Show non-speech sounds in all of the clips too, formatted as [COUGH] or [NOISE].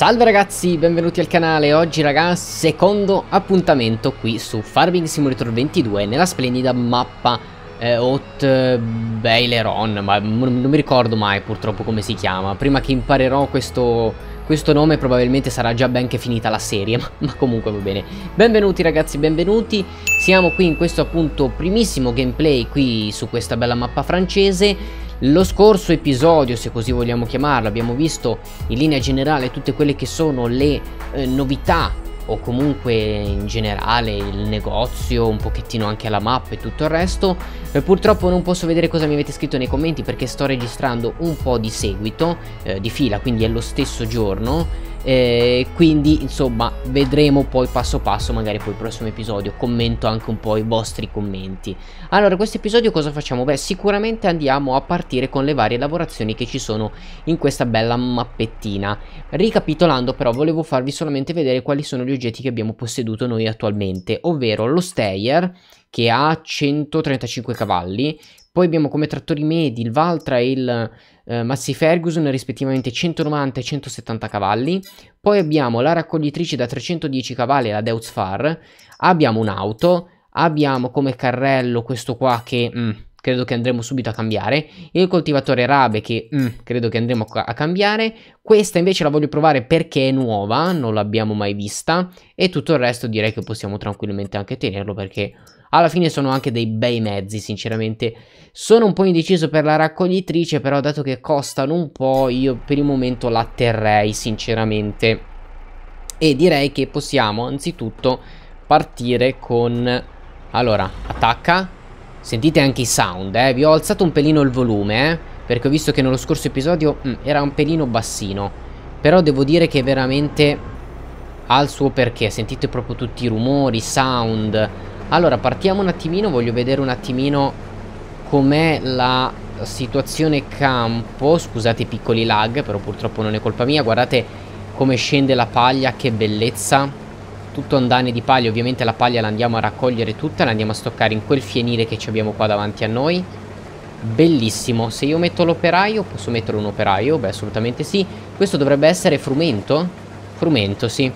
Salve ragazzi, benvenuti al canale. Oggi ragazzi, secondo appuntamento qui su Farming Simulator 22 nella splendida mappa eh, Hot Baileron, ma non mi ricordo mai purtroppo come si chiama. Prima che imparerò questo, questo nome probabilmente sarà già ben che finita la serie, [LAUGHS] ma, ma comunque va bene. Benvenuti ragazzi, benvenuti. Siamo qui in questo appunto primissimo gameplay qui su questa bella mappa francese. Lo scorso episodio, se così vogliamo chiamarlo, abbiamo visto in linea generale tutte quelle che sono le eh, novità o comunque in generale il negozio, un pochettino anche la mappa e tutto il resto. Eh, purtroppo non posso vedere cosa mi avete scritto nei commenti perché sto registrando un po' di seguito, eh, di fila, quindi è lo stesso giorno eh, quindi insomma vedremo poi passo passo magari poi il prossimo episodio commento anche un po' i vostri commenti allora questo episodio cosa facciamo? beh sicuramente andiamo a partire con le varie lavorazioni che ci sono in questa bella mappettina ricapitolando però volevo farvi solamente vedere quali sono gli oggetti che abbiamo posseduto noi attualmente ovvero lo stayer che ha 135 cavalli poi abbiamo come trattori medi il Valtra e il eh, Massey Ferguson, rispettivamente 190 e 170 cavalli. Poi abbiamo la raccoglitrice da 310 cavalli, la Deutz Far. Abbiamo un'auto, abbiamo come carrello questo qua che... Mm, credo che andremo subito a cambiare. Il coltivatore Rabe che mm, credo che andremo a cambiare. Questa invece la voglio provare perché è nuova, non l'abbiamo mai vista. E tutto il resto direi che possiamo tranquillamente anche tenerlo perché alla fine sono anche dei bei mezzi, sinceramente. Sono un po' indeciso per la raccoglitrice, però dato che costano un po', io per il momento la terrei, sinceramente. E direi che possiamo, anzitutto, partire con... Allora, attacca. Sentite anche i sound, eh. Vi ho alzato un pelino il volume, eh. Perché ho visto che nello scorso episodio mh, mm, era un pelino bassino. Però devo dire che veramente ha il suo perché. Sentite proprio tutti i rumori, i sound... Allora, partiamo un attimino, voglio vedere un attimino com'è la situazione campo. Scusate i piccoli lag, però purtroppo non è colpa mia. Guardate come scende la paglia, che bellezza. Tutto andane di paglia, ovviamente la paglia la andiamo a raccogliere tutta, la andiamo a stoccare in quel fienile che ci abbiamo qua davanti a noi. Bellissimo, se io metto l'operaio, posso mettere un operaio? Beh, assolutamente sì. Questo dovrebbe essere frumento? Frumento, sì.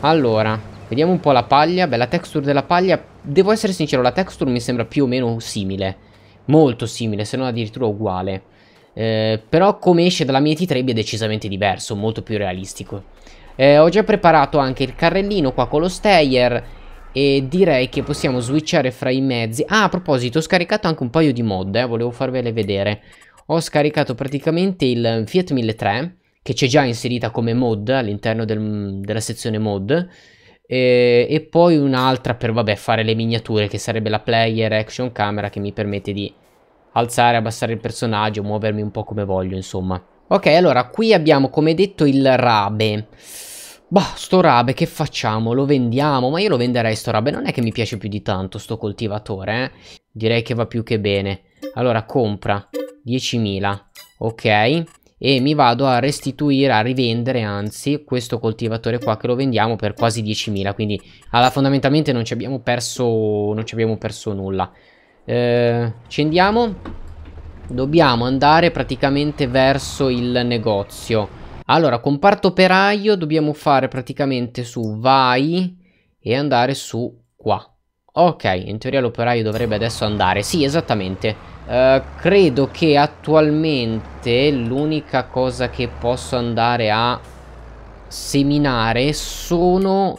Allora, vediamo un po' la paglia. Beh, la texture della paglia devo essere sincero, la texture mi sembra più o meno simile. Molto simile, se non addirittura uguale. Eh, però come esce dalla mia T3 è decisamente diverso, molto più realistico. Eh, ho già preparato anche il carrellino qua con lo stayer e direi che possiamo switchare fra i mezzi. Ah, a proposito, ho scaricato anche un paio di mod, eh, volevo farvele vedere. Ho scaricato praticamente il Fiat 1003, che c'è già inserita come mod all'interno del, della sezione mod e, e poi un'altra per vabbè, fare le miniature che sarebbe la player action camera che mi permette di alzare e abbassare il personaggio muovermi un po' come voglio insomma ok allora qui abbiamo come detto il rabe Boh, sto rabe, che facciamo? Lo vendiamo? Ma io lo venderei sto rabe, non è che mi piace più di tanto sto coltivatore, eh? Direi che va più che bene. Allora, compra. 10.000. Ok e mi vado a restituire, a rivendere anzi questo coltivatore qua che lo vendiamo per quasi 10.000 quindi allora, fondamentalmente non ci abbiamo perso, non ci abbiamo perso nulla eh, scendiamo dobbiamo andare praticamente verso il negozio allora comparto operaio dobbiamo fare praticamente su vai e andare su qua ok in teoria l'operaio dovrebbe adesso andare sì esattamente eh, credo che attualmente l'unica cosa che posso andare a seminare sono...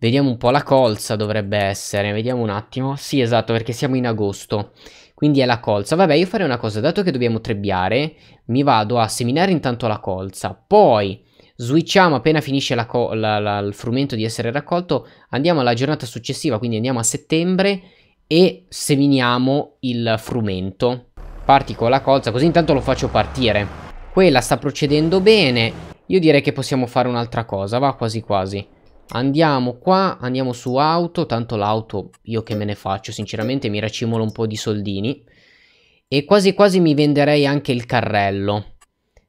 Vediamo un po' la colza dovrebbe essere, vediamo un attimo. Sì, esatto, perché siamo in agosto. Quindi è la colza. Vabbè, io farei una cosa, dato che dobbiamo trebbiare, mi vado a seminare intanto la colza. Poi switchiamo appena finisce la la la il frumento di essere raccolto, andiamo alla giornata successiva, quindi andiamo a settembre e seminiamo il frumento. Parti con la colza, così intanto lo faccio partire. Quella sta procedendo bene. Io direi che possiamo fare un'altra cosa, va quasi quasi. Andiamo qua, andiamo su auto, tanto l'auto io che me ne faccio, sinceramente mi racimolo un po' di soldini. E quasi quasi mi venderei anche il carrello.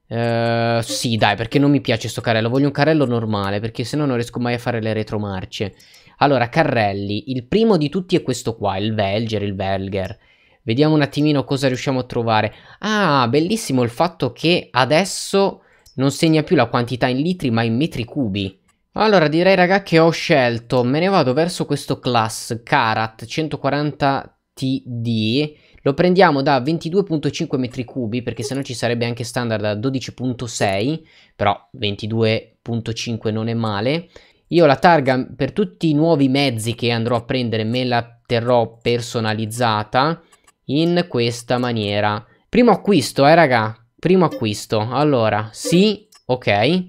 Uh, sì, dai, perché non mi piace sto carrello. Voglio un carrello normale, perché se no non riesco mai a fare le retromarce. Allora, carrelli, il primo di tutti è questo qua, il Velger, il Velger. Vediamo un attimino cosa riusciamo a trovare. Ah, bellissimo il fatto che adesso non segna più la quantità in litri ma in metri cubi. Allora direi raga che ho scelto, me ne vado verso questo class Karat 140 TD, lo prendiamo da 22.5 metri cubi perché sennò ci sarebbe anche standard da 12.6, però 22.5 non è male. Io la targa per tutti i nuovi mezzi che andrò a prendere me la terrò personalizzata in questa maniera. Primo acquisto, eh raga, primo acquisto. Allora, sì, ok,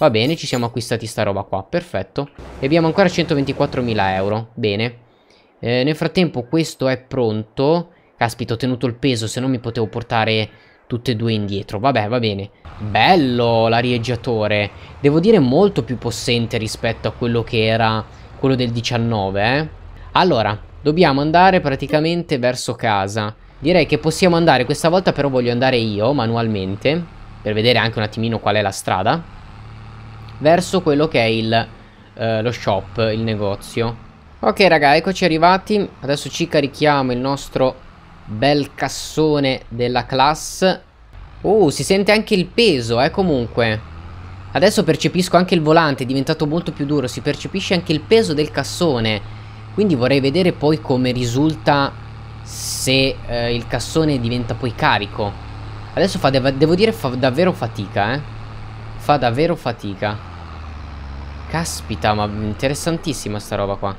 va bene, ci siamo acquistati sta roba qua, perfetto. E abbiamo ancora 124.000 euro, bene. Eh, nel frattempo questo è pronto. Caspita, ho tenuto il peso, se no mi potevo portare Tutte e due indietro, vabbè, va bene. Bello l'arieggiatore. Devo dire molto più possente rispetto a quello che era quello del 19, eh. Allora, dobbiamo andare praticamente verso casa. Direi che possiamo andare, questa volta però voglio andare io manualmente, per vedere anche un attimino qual è la strada, verso quello che è il, eh, lo shop, il negozio. Ok raga, eccoci arrivati, adesso ci carichiamo il nostro Bel cassone della class. Oh, si sente anche il peso, eh, comunque. Adesso percepisco anche il volante, è diventato molto più duro, si percepisce anche il peso del cassone. Quindi vorrei vedere poi come risulta se eh, il cassone diventa poi carico. Adesso fa, devo dire fa davvero fatica, eh. Fa davvero fatica. Caspita, ma interessantissima sta roba qua.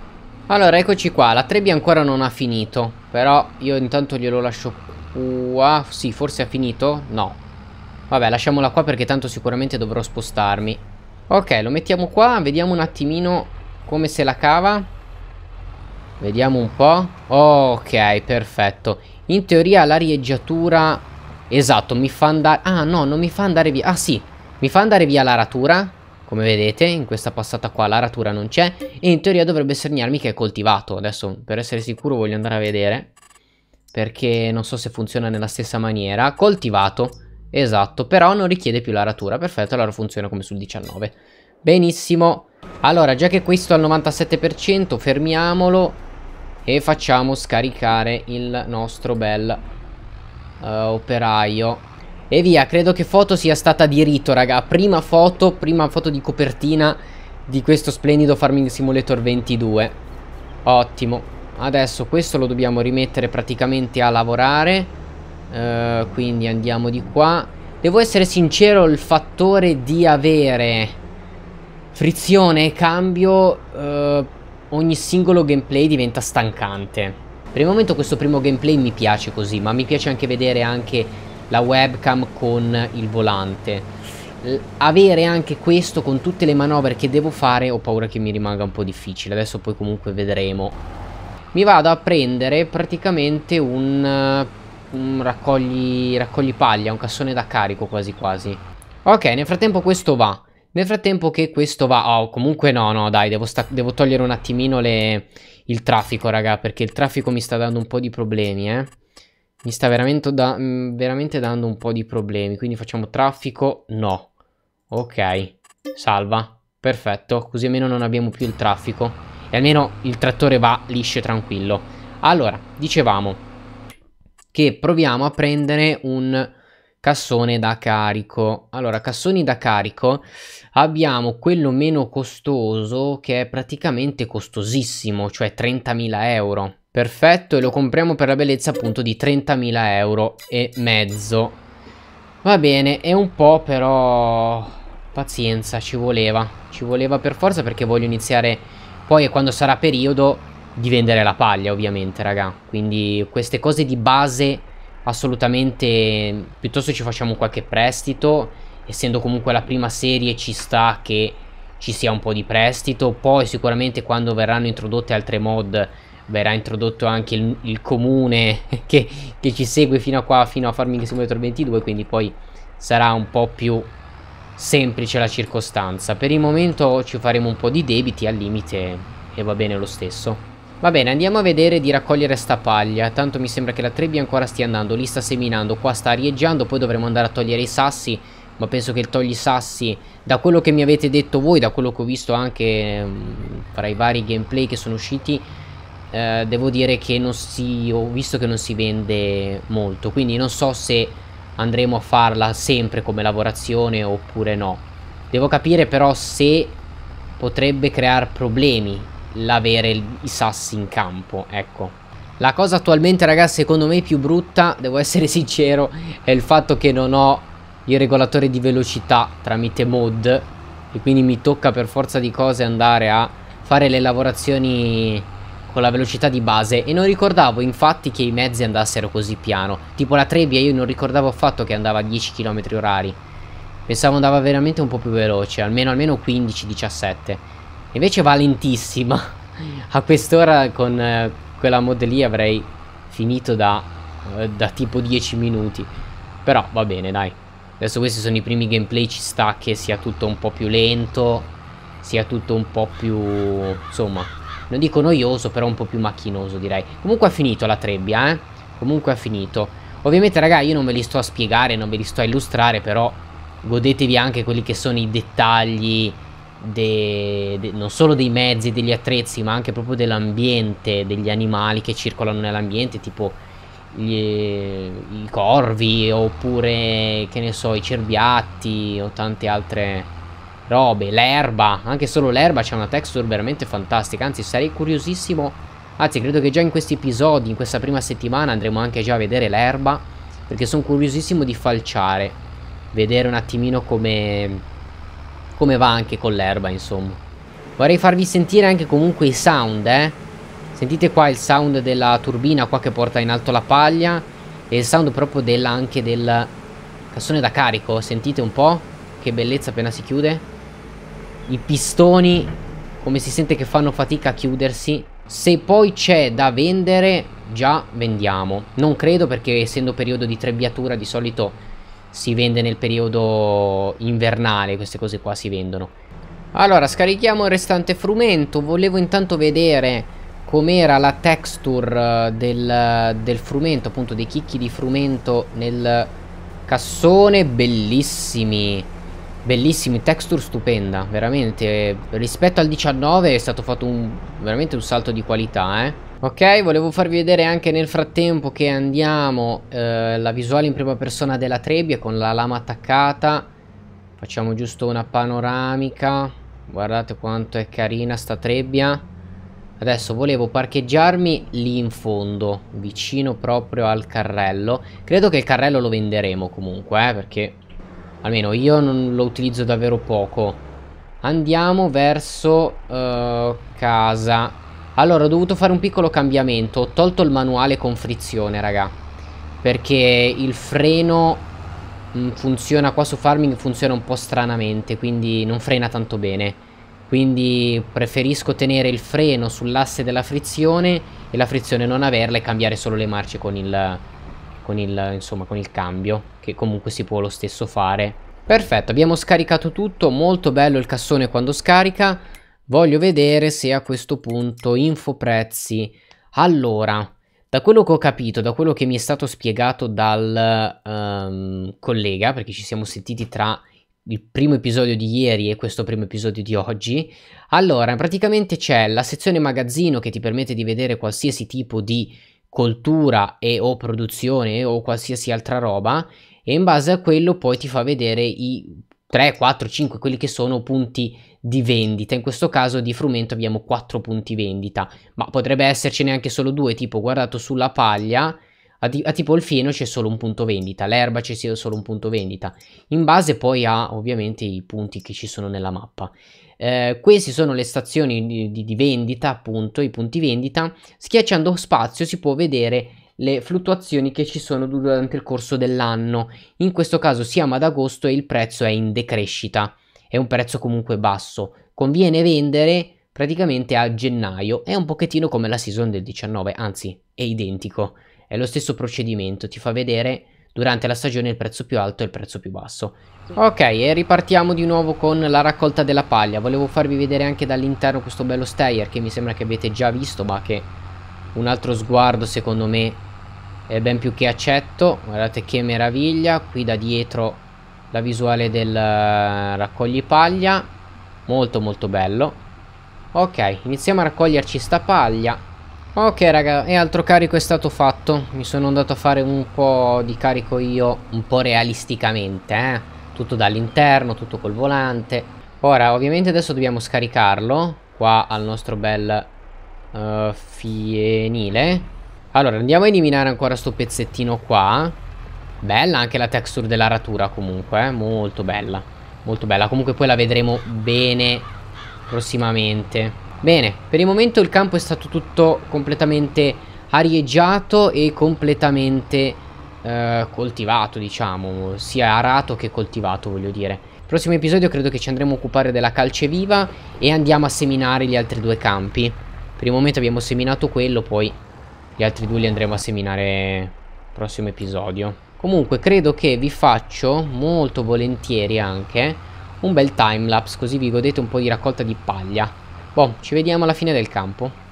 Allora, eccoci qua, la Trebbia ancora non ha finito. Però io intanto glielo lascio qua. Sì, forse ha finito? No. Vabbè, lasciamola qua perché tanto sicuramente dovrò spostarmi. Ok, lo mettiamo qua. Vediamo un attimino come se la cava. Vediamo un po'. Ok, perfetto. In teoria l'arieggiatura... Esatto, mi fa andare... Ah, no, non mi fa andare via... Ah, sì. Mi fa andare via l'aratura come vedete in questa passata qua la ratura non c'è e in teoria dovrebbe segnarmi che è coltivato. Adesso per essere sicuro voglio andare a vedere perché non so se funziona nella stessa maniera. Coltivato, esatto, però non richiede più la ratura. Perfetto, allora funziona come sul 19. Benissimo. Allora, già che questo è al 97%, fermiamolo e facciamo scaricare il nostro bel uh, operaio. E via, credo che foto sia stata di rito, raga. Prima foto, prima foto di copertina di questo splendido Farming Simulator 22. Ottimo. Adesso questo lo dobbiamo rimettere praticamente a lavorare. Uh, quindi andiamo di qua. Devo essere sincero, il fattore di avere frizione e cambio uh, ogni singolo gameplay diventa stancante. Per il momento questo primo gameplay mi piace così, ma mi piace anche vedere anche la webcam con il volante avere anche questo con tutte le manovre che devo fare ho paura che mi rimanga un po' difficile adesso poi comunque vedremo mi vado a prendere praticamente un, eh, un raccogli, raccogli paglia un cassone da carico quasi quasi ok nel frattempo questo va nel frattempo che questo va oh comunque no no dai devo, devo togliere un attimino le, il traffico raga perché il traffico mi sta dando un po' di problemi eh mi sta veramente, da mm, veramente dando un po' di problemi. Quindi facciamo traffico? No. Ok. Salva. Perfetto. Così almeno non abbiamo più il traffico. E almeno il trattore va liscio e tranquillo. Allora, dicevamo che proviamo a prendere un cassone da carico. Allora, cassoni da carico abbiamo quello meno costoso che è praticamente costosissimo, cioè 30.000 euro. Perfetto, e lo compriamo per la bellezza appunto di 30.000 euro e mezzo. Va bene, è un po' però... Pazienza, ci voleva. Ci voleva per forza perché voglio iniziare... Poi quando sarà periodo di vendere la paglia ovviamente, raga. Quindi queste cose di base assolutamente... Piuttosto ci facciamo qualche prestito. Essendo comunque la prima serie ci sta che ci sia un po' di prestito. Poi sicuramente quando verranno introdotte altre mod verrà introdotto anche il, il comune [LAUGHS] che, che, ci segue fino a qua, fino a Farming Simulator 22, quindi poi sarà un po' più semplice la circostanza. Per il momento ci faremo un po' di debiti al limite e va bene lo stesso. Va bene, andiamo a vedere di raccogliere sta paglia, tanto mi sembra che la trebbia ancora stia andando, lì sta seminando, qua sta arieggiando, poi dovremo andare a togliere i sassi, ma penso che il togli sassi, da quello che mi avete detto voi, da quello che ho visto anche mh, mm, tra i vari gameplay che sono usciti, eh, devo dire che non si, ho visto che non si vende molto, quindi non so se andremo a farla sempre come lavorazione oppure no. Devo capire però se potrebbe creare problemi l'avere i sassi in campo, ecco. La cosa attualmente ragazzi secondo me più brutta, devo essere [LAUGHS] sincero, è il fatto che non ho il regolatore di velocità tramite mod e quindi mi tocca per forza di cose andare a fare le lavorazioni con la velocità di base e non ricordavo infatti che i mezzi andassero così piano. Tipo la Trebbia io non ricordavo affatto che andava a 10 km orari. Pensavo andava veramente un po' più veloce, almeno, almeno 15-17. Invece va lentissima. [LAUGHS] A quest'ora con eh, quella mod lì avrei finito da, eh, da tipo 10 minuti. Però va bene, dai. Adesso questi sono i primi gameplay, ci sta che sia tutto un po' più lento, sia tutto un po' più... insomma, non dico noioso, però un po' più macchinoso direi. Comunque ha finito la trebbia, eh? Comunque ha finito. Ovviamente, raga, io non ve li sto a spiegare, non ve li sto a illustrare, però godetevi anche quelli che sono i dettagli de, de, non solo dei mezzi, degli attrezzi, ma anche proprio dell'ambiente, degli animali che circolano nell'ambiente, tipo gli, i corvi, oppure, che ne so, i cerbiatti o tante altre robe, l'erba, anche solo l'erba c'è una texture veramente fantastica, anzi sarei curiosissimo, anzi credo che già in questi episodi, in questa prima settimana andremo anche già a vedere l'erba, perché sono curiosissimo di falciare, vedere un attimino come, come va anche con l'erba insomma. Vorrei farvi sentire anche comunque i sound, eh. Sentite qua il sound della turbina qua che porta in alto la paglia e il sound proprio della, anche del cassone da carico, sentite un po' che bellezza appena si chiude i pistoni come si sente che fanno fatica a chiudersi se poi c'è da vendere già vendiamo non credo perché essendo periodo di trebbiatura di solito si vende nel periodo invernale queste cose qua si vendono allora scarichiamo il restante frumento volevo intanto vedere com'era la texture eh, del, del frumento appunto dei chicchi di frumento nel cassone bellissimi Bellissimi, texture stupenda, veramente. Rispetto al 19 è stato fatto un, veramente un salto di qualità, eh. Ok, volevo farvi vedere anche nel frattempo che andiamo eh, la visuale in prima persona della trebbia con la lama attaccata. Facciamo giusto una panoramica. Guardate quanto è carina sta trebbia. Adesso volevo parcheggiarmi lì in fondo, vicino proprio al carrello. Credo che il carrello lo venderemo comunque, eh, perché Almeno io non lo utilizzo davvero poco. Andiamo verso uh, casa. Allora, ho dovuto fare un piccolo cambiamento. Ho tolto il manuale con frizione, raga. Perché il freno mh, mm, funziona qua su farming, funziona un po' stranamente, quindi non frena tanto bene. Quindi preferisco tenere il freno sull'asse della frizione e la frizione non averla e cambiare solo le marce con il, con il, insomma, con il cambio, che comunque si può lo stesso fare. Perfetto, abbiamo scaricato tutto, molto bello il cassone quando scarica. Voglio vedere se a questo punto info prezzi. Allora, da quello che ho capito, da quello che mi è stato spiegato dal um, collega, perché ci siamo sentiti tra il primo episodio di ieri e questo primo episodio di oggi. Allora, praticamente c'è la sezione magazzino che ti permette di vedere qualsiasi tipo di coltura e o produzione o qualsiasi altra roba e in base a quello poi ti fa vedere i 3, 4, 5, quelli che sono punti di vendita. In questo caso di frumento abbiamo 4 punti vendita, ma potrebbe essercene anche solo due, tipo guardato sulla paglia, a, a tipo il fieno c'è solo un punto vendita, l'erba c'è solo un punto vendita, in base poi a ovviamente i punti che ci sono nella mappa. Eh, queste sono le stazioni di, di, di vendita, appunto, i punti vendita. Schiacciando spazio si può vedere le fluttuazioni che ci sono durante il corso dell'anno. In questo caso siamo ad agosto e il prezzo è in decrescita. È un prezzo comunque basso. Conviene vendere praticamente a gennaio. È un pochettino come la season del 19, anzi è identico. È lo stesso procedimento, ti fa vedere durante la stagione il prezzo più alto e il prezzo più basso. Ok, e ripartiamo di nuovo con la raccolta della paglia. Volevo farvi vedere anche dall'interno questo bello stayer che mi sembra che avete già visto, ma che un altro sguardo secondo me è ben più che accetto. Guardate che meraviglia, qui da dietro la visuale del eh, raccogli paglia, molto molto bello. Ok, iniziamo a raccoglierci sta paglia Ok raga, e altro carico è stato fatto. Mi sono andato a fare un po' di carico io, un po' realisticamente, eh? Tutto dall'interno, tutto col volante. Ora, ovviamente adesso dobbiamo scaricarlo qua al nostro bel uh, fienile. Allora, andiamo a eliminare ancora sto pezzettino qua. Bella anche la texture della ratura comunque, eh? molto bella. Molto bella, comunque poi la vedremo bene prossimamente. Bene, per il momento il campo è stato tutto completamente arieggiato e completamente eh, coltivato, diciamo, sia arato che coltivato, voglio dire. Prossimo episodio credo che ci andremo a occupare della calce viva e andiamo a seminare gli altri due campi. Per il momento abbiamo seminato quello, poi gli altri due li andremo a seminare prossimo episodio. Comunque credo che vi faccio molto volentieri anche un bel timelapse così vi godete un po' di raccolta di paglia. Boh, ci vediamo alla fine del campo.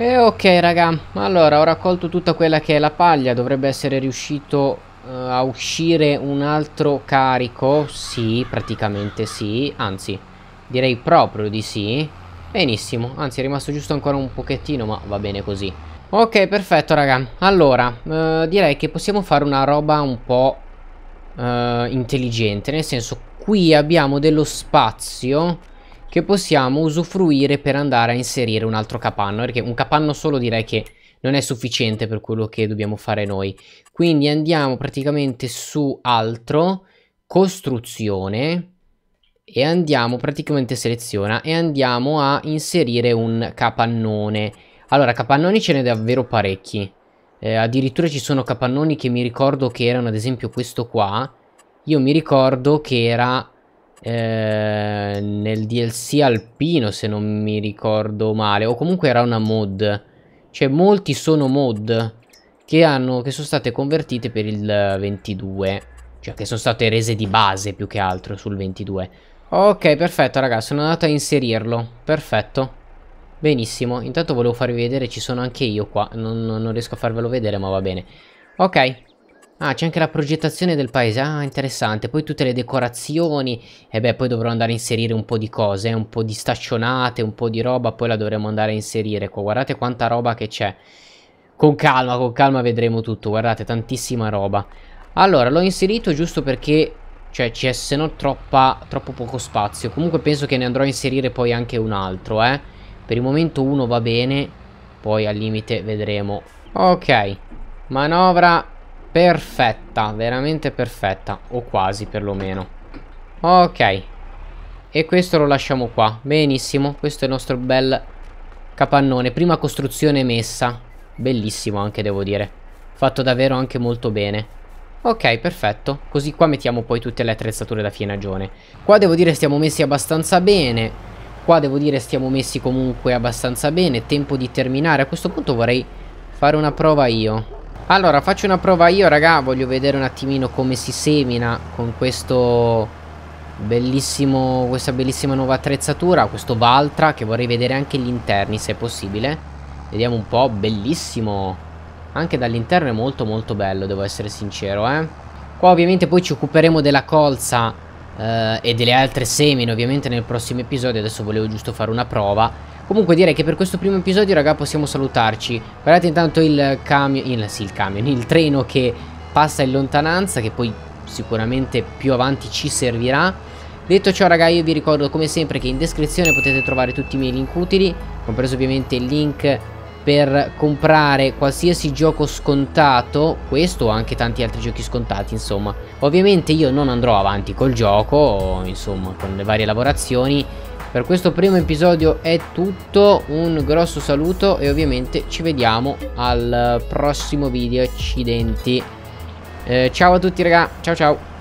E ok raga, allora ho raccolto tutta quella che è la paglia, dovrebbe essere riuscito uh, a uscire un altro carico, sì, praticamente sì, anzi direi proprio di sì, benissimo, anzi è rimasto giusto ancora un pochettino ma va bene così. Ok perfetto raga, allora uh, direi che possiamo fare una roba un po' uh, intelligente, nel senso qui abbiamo dello spazio che possiamo usufruire per andare a inserire un altro capanno, perché un capanno solo direi che non è sufficiente per quello che dobbiamo fare noi. Quindi andiamo praticamente su altro, costruzione, e andiamo praticamente seleziona e andiamo a inserire un capannone. Allora, capannoni ce ne davvero parecchi. Eh, addirittura ci sono capannoni che mi ricordo che erano ad esempio questo qua. Io mi ricordo che era eh, nel DLC alpino se non mi ricordo male o comunque era una mod cioè molti sono mod che, hanno, che sono state convertite per il 22 cioè che sono state rese di base più che altro sul 22 ok perfetto ragazzi sono andato a inserirlo perfetto benissimo intanto volevo farvi vedere ci sono anche io qua non, non riesco a farvelo vedere ma va bene ok Ah, c'è anche la progettazione del paese. Ah, interessante. Poi tutte le decorazioni. E eh beh, poi dovrò andare a inserire un po' di cose. Eh, un po' di staccionate, un po' di roba. Poi la dovremo andare a inserire qua. Guardate quanta roba che c'è. Con calma, con calma vedremo tutto. Guardate, tantissima roba. Allora, l'ho inserito giusto perché... Cioè, c'è se no troppa, troppo poco spazio. Comunque penso che ne andrò a inserire poi anche un altro, eh. Per il momento uno va bene. Poi al limite vedremo. Ok. Manovra perfetta, veramente perfetta, o quasi perlomeno. Ok, e questo lo lasciamo qua, benissimo, questo è il nostro bel capannone, prima costruzione messa, bellissimo anche devo dire, fatto davvero anche molto bene. Ok, perfetto, così qua mettiamo poi tutte le attrezzature da fienagione. Qua devo dire stiamo messi abbastanza bene, qua devo dire stiamo messi comunque abbastanza bene, tempo di terminare, a questo punto vorrei fare una prova io. Allora, faccio una prova io, raga. Voglio vedere un attimino come si semina con questo bellissimo, questa bellissima nuova attrezzatura. Questo Valtra, che vorrei vedere anche gli interni, se è possibile. Vediamo un po', bellissimo. Anche dall'interno è molto molto bello, devo essere sincero, eh. Qua ovviamente poi ci occuperemo della colza eh, e delle altre semine, ovviamente nel prossimo episodio. Adesso volevo giusto fare una prova Comunque direi che per questo primo episodio, raga, possiamo salutarci. Guardate intanto il camion, il, sì, il camion, il treno che passa in lontananza, che poi sicuramente più avanti ci servirà. Detto ciò, raga, io vi ricordo come sempre che in descrizione potete trovare tutti i miei link utili, compreso ovviamente il link per comprare qualsiasi gioco scontato, questo o anche tanti altri giochi scontati, insomma. Ovviamente io non andrò avanti col gioco, insomma, con le varie lavorazioni, per questo primo episodio è tutto, un grosso saluto e ovviamente ci vediamo al prossimo video, accidenti. Eh, ciao a tutti raga, ciao ciao.